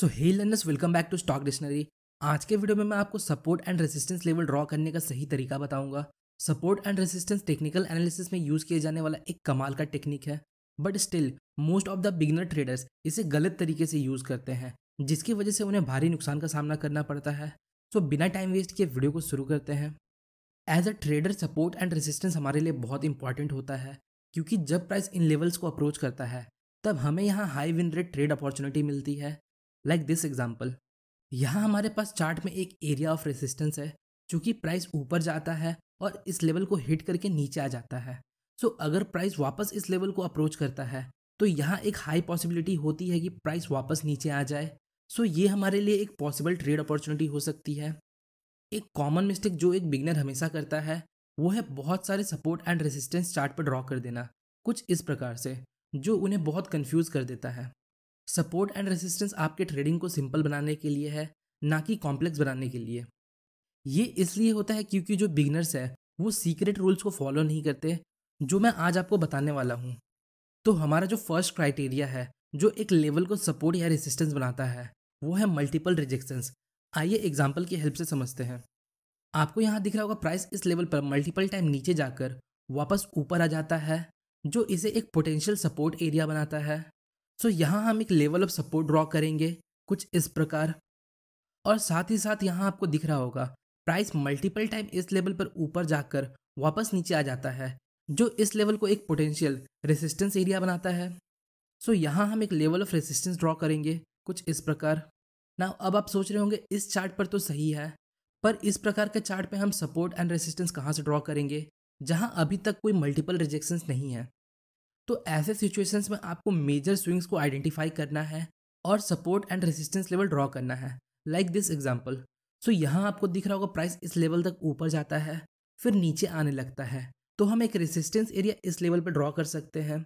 so hey learners welcome back to stock dictionary आज के video में मैं आपको support and resistance level draw करने का सही तरीका बताऊंगा support and resistance technical analysis में यूज़ किए जाने वाला एक कमाल का टेक्निक है but still most of the beginner traders इसे गलत तरीके से यूज़ करते हैं जिसकी वजह से उन्हें भारी नुकसान का सामना करना पड़ता है सो so, बिना टाइम वेस्ट किए वीडियो को शुरू करते हैं as a trader support and resistance हमारे लिए बहुत इंपॉर्टेंट होता है क्योंकि जब प्राइस इन लेवल्स को अप्रोच करता है तब हमें यहाँ high win rate trade opportunity मिलती है लाइक दिस एग्जाम्पल यहाँ हमारे पास चार्ट में एक एरिया ऑफ रेसिस्टेंस है चूँकि प्राइस ऊपर जाता है और इस लेवल को हिट करके नीचे आ जाता है सो so, अगर प्राइस वापस इस लेवल को अप्रोच करता है तो यहाँ एक हाई पॉसिबिलिटी होती है कि प्राइस वापस नीचे आ जाए सो so, ये हमारे लिए एक पॉसिबल ट्रेड अपॉर्चुनिटी हो सकती है एक कॉमन मिस्टेक जो एक बिगनर हमेशा करता है वो है बहुत सारे सपोर्ट एंड रेजिस्टेंस चार्ट पर ड्रॉ कर देना कुछ इस प्रकार से जो उन्हें बहुत कंफ्यूज कर देता है सपोर्ट एंड रेजिस्टेंस आपके ट्रेडिंग को सिंपल बनाने के लिए है ना कि कॉम्प्लेक्स बनाने के लिए ये इसलिए होता है क्योंकि जो बिगनर्स है वो सीक्रेट रूल्स को फॉलो नहीं करते जो मैं आज आपको बताने वाला हूँ तो हमारा जो फर्स्ट क्राइटेरिया है जो एक लेवल को सपोर्ट या रेजिस्टेंस बनाता है वो है मल्टीपल रिजेक्शंस आइए एग्जाम्पल की हेल्प से समझते हैं आपको यहाँ दिख रहा होगा प्राइस इस लेवल पर मल्टीपल टाइम नीचे जाकर वापस ऊपर आ जाता है जो इसे एक पोटेंशियल सपोर्ट एरिया बनाता है सो so, यहाँ हम एक लेवल ऑफ सपोर्ट ड्रॉ करेंगे कुछ इस प्रकार और साथ ही साथ यहाँ आपको दिख रहा होगा प्राइस मल्टीपल टाइम इस लेवल पर ऊपर जाकर वापस नीचे आ जाता है जो इस लेवल को एक पोटेंशियल रेसिस्टेंस एरिया बनाता है सो so, यहाँ हम एक लेवल ऑफ रेसिस्टेंस ड्रॉ करेंगे कुछ इस प्रकार ना अब आप सोच रहे होंगे इस चार्ट पर तो सही है पर इस प्रकार के चार्ट पे हम सपोर्ट एंड रेसिस्टेंस कहाँ से ड्रॉ करेंगे जहाँ अभी तक कोई मल्टीपल रिजेक्शंस नहीं है तो ऐसे सिचुएशंस में आपको मेजर स्विंग्स को आइडेंटिफाई करना है और support and resistance level draw करना है लाइक दिस एग्जाम्पल सो यहाँ आपको दिख रहा होगा प्राइस इस लेवल तक ऊपर जाता है फिर नीचे आने लगता है तो हम एक रेजिस्टेंस एरिया इस लेवल पर ड्रॉ कर सकते हैं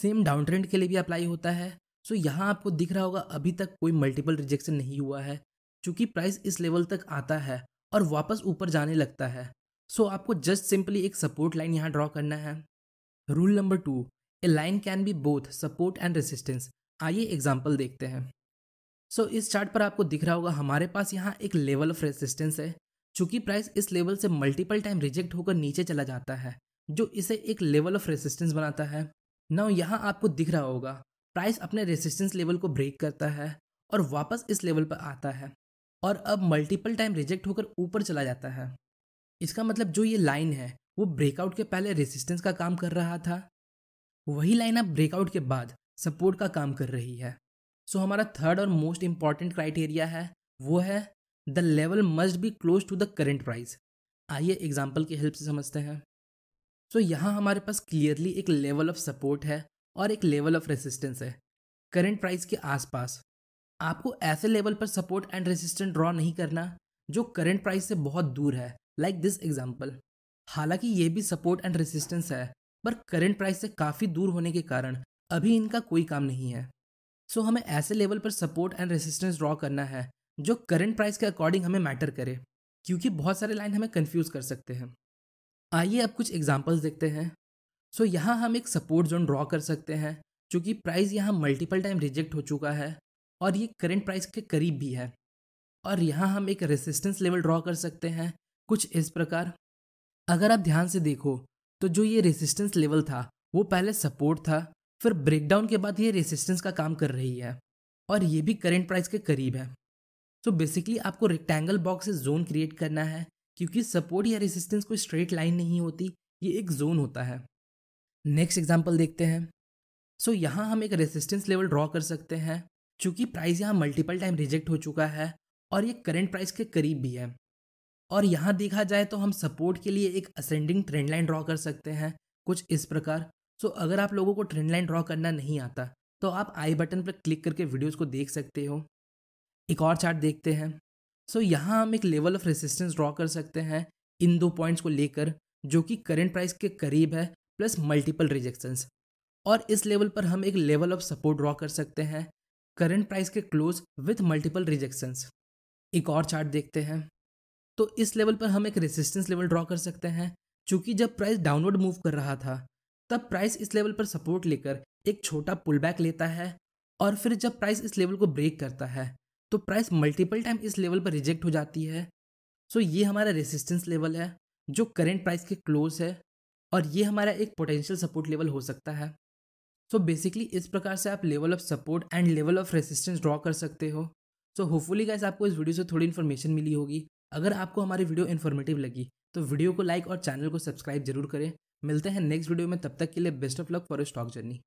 सेम डाउन ट्रेंड के लिए भी अप्लाई होता है सो so, यहाँ आपको दिख रहा होगा अभी तक कोई मल्टीपल रिजेक्शन नहीं हुआ है चूँकि प्राइस इस लेवल तक आता है और वापस ऊपर जाने लगता है सो so, आपको जस्ट सिंपली एक सपोर्ट लाइन यहाँ ड्रॉ करना है rule number two a line can be both support and resistance आइए एग्जाम्पल देखते हैं सो so, इस चार्ट पर आपको दिख रहा होगा हमारे पास यहाँ एक लेवल ऑफ रेसिस्टेंस है चूंकि प्राइस इस लेवल से मल्टीपल टाइम रिजेक्ट होकर नीचे चला जाता है जो इसे एक लेवल ऑफ रेसिस्टेंस बनाता है नाउ यहाँ आपको दिख रहा होगा प्राइस अपने रेसिस्टेंस लेवल को ब्रेक करता है और वापस इस लेवल पर आता है और अब मल्टीपल टाइम रिजेक्ट होकर ऊपर चला जाता है इसका मतलब जो ये लाइन है वो ब्रेकआउट के पहले रेजिस्टेंस का काम कर रहा था वही लाइन अब ब्रेकआउट के बाद सपोर्ट का काम कर रही है सो so, हमारा थर्ड और मोस्ट इम्पॉर्टेंट क्राइटेरिया है वो है the level must be close to the current price आइए एग्जाम्पल की हेल्प से समझते हैं सो so, यहाँ हमारे पास क्लियरली एक लेवल ऑफ सपोर्ट है और एक लेवल ऑफ रेसिस्टेंस है करेंट प्राइस के आसपास आपको ऐसे लेवल पर सपोर्ट एंड रेजिस्टेंस ड्रॉ नहीं करना जो करेंट प्राइस से बहुत दूर है लाइक दिस एग्जाम्पल हालांकि ये भी सपोर्ट एंड रेसिस्टेंस है पर करंट प्राइस से काफ़ी दूर होने के कारण अभी इनका कोई काम नहीं है सो हमें ऐसे लेवल पर सपोर्ट एंड रेसिस्टेंस ड्रॉ करना है जो करंट प्राइस के अकॉर्डिंग हमें मैटर करे क्योंकि बहुत सारे लाइन हमें कन्फ्यूज़ कर सकते हैं आइए अब कुछ एग्जाम्पल्स देखते हैं सो so, यहाँ हम एक सपोर्ट जोन ड्रॉ कर सकते हैं क्योंकि प्राइस यहाँ मल्टीपल टाइम रिजेक्ट हो चुका है और ये करंट प्राइस के करीब भी है और यहाँ हम एक रेसिस्टेंस लेवल ड्रॉ कर सकते हैं कुछ इस प्रकार अगर आप ध्यान से देखो तो जो ये रेसिस्टेंस लेवल था वो पहले सपोर्ट था फिर ब्रेकडाउन के बाद ये रेसिस्टेंस का काम कर रही है और ये भी करेंट प्राइस के करीब है सो so बेसिकली आपको रेक्टेंगल बॉक्स से जोन क्रिएट करना है क्योंकि सपोर्ट या रेसिस्टेंस कोई स्ट्रेट लाइन नहीं होती ये एक जोन होता है नेक्स्ट एग्जाम्पल देखते हैं सो so, यहाँ हम एक रेसिस्टेंस लेवल ड्रॉ कर सकते हैं चूँकि प्राइस यहाँ मल्टीपल टाइम रिजेक्ट हो चुका है और ये करेंट प्राइस के करीब भी है और यहाँ देखा जाए तो हम सपोर्ट के लिए एक असेंडिंग ट्रेंड लाइन ड्रॉ कर सकते हैं कुछ इस प्रकार सो अगर आप लोगों को ट्रेंड लाइन ड्रॉ करना नहीं आता तो आप आई बटन पर क्लिक करके वीडियोस को देख सकते हो एक और चार्ट देखते हैं सो यहाँ हम एक लेवल ऑफ रेसिस्टेंस ड्रॉ कर सकते हैं इन दो पॉइंट्स को लेकर जो कि करेंट प्राइस के करीब है प्लस मल्टीपल रिजेक्शंस और इस लेवल पर हम एक लेवल ऑफ सपोर्ट ड्रॉ कर सकते हैं करेंट प्राइस के क्लोज विथ मल्टीपल रिजेक्शंस एक और चार्ट देखते हैं तो इस लेवल पर हम एक रेजिस्टेंस लेवल ड्रॉ कर सकते हैं चूँकि जब प्राइस डाउनवर्ड मूव कर रहा था तब प्राइस इस लेवल पर सपोर्ट लेकर एक छोटा पुल बैक लेता है और फिर जब प्राइस इस लेवल को ब्रेक करता है तो प्राइस मल्टीपल टाइम इस लेवल पर रिजेक्ट हो जाती है सो ये हमारा रेसिस्टेंस लेवल है जो करेंट प्राइस के क्लोज है और ये हमारा एक पोटेंशियल सपोर्ट लेवल हो सकता है सो so बेसिकली इस प्रकार से आप level of support and level of resistance draw कर सकते हो सो होपफुली गाइस आपको इस वीडियो से थोड़ी इन्फॉर्मेशन मिली होगी अगर आपको हमारी वीडियो इन्फॉर्मेटिव लगी तो वीडियो को लाइक और चैनल को सब्सक्राइब जरूर करें मिलते हैं नेक्स्ट वीडियो में तब तक के लिए best of luck for stock journey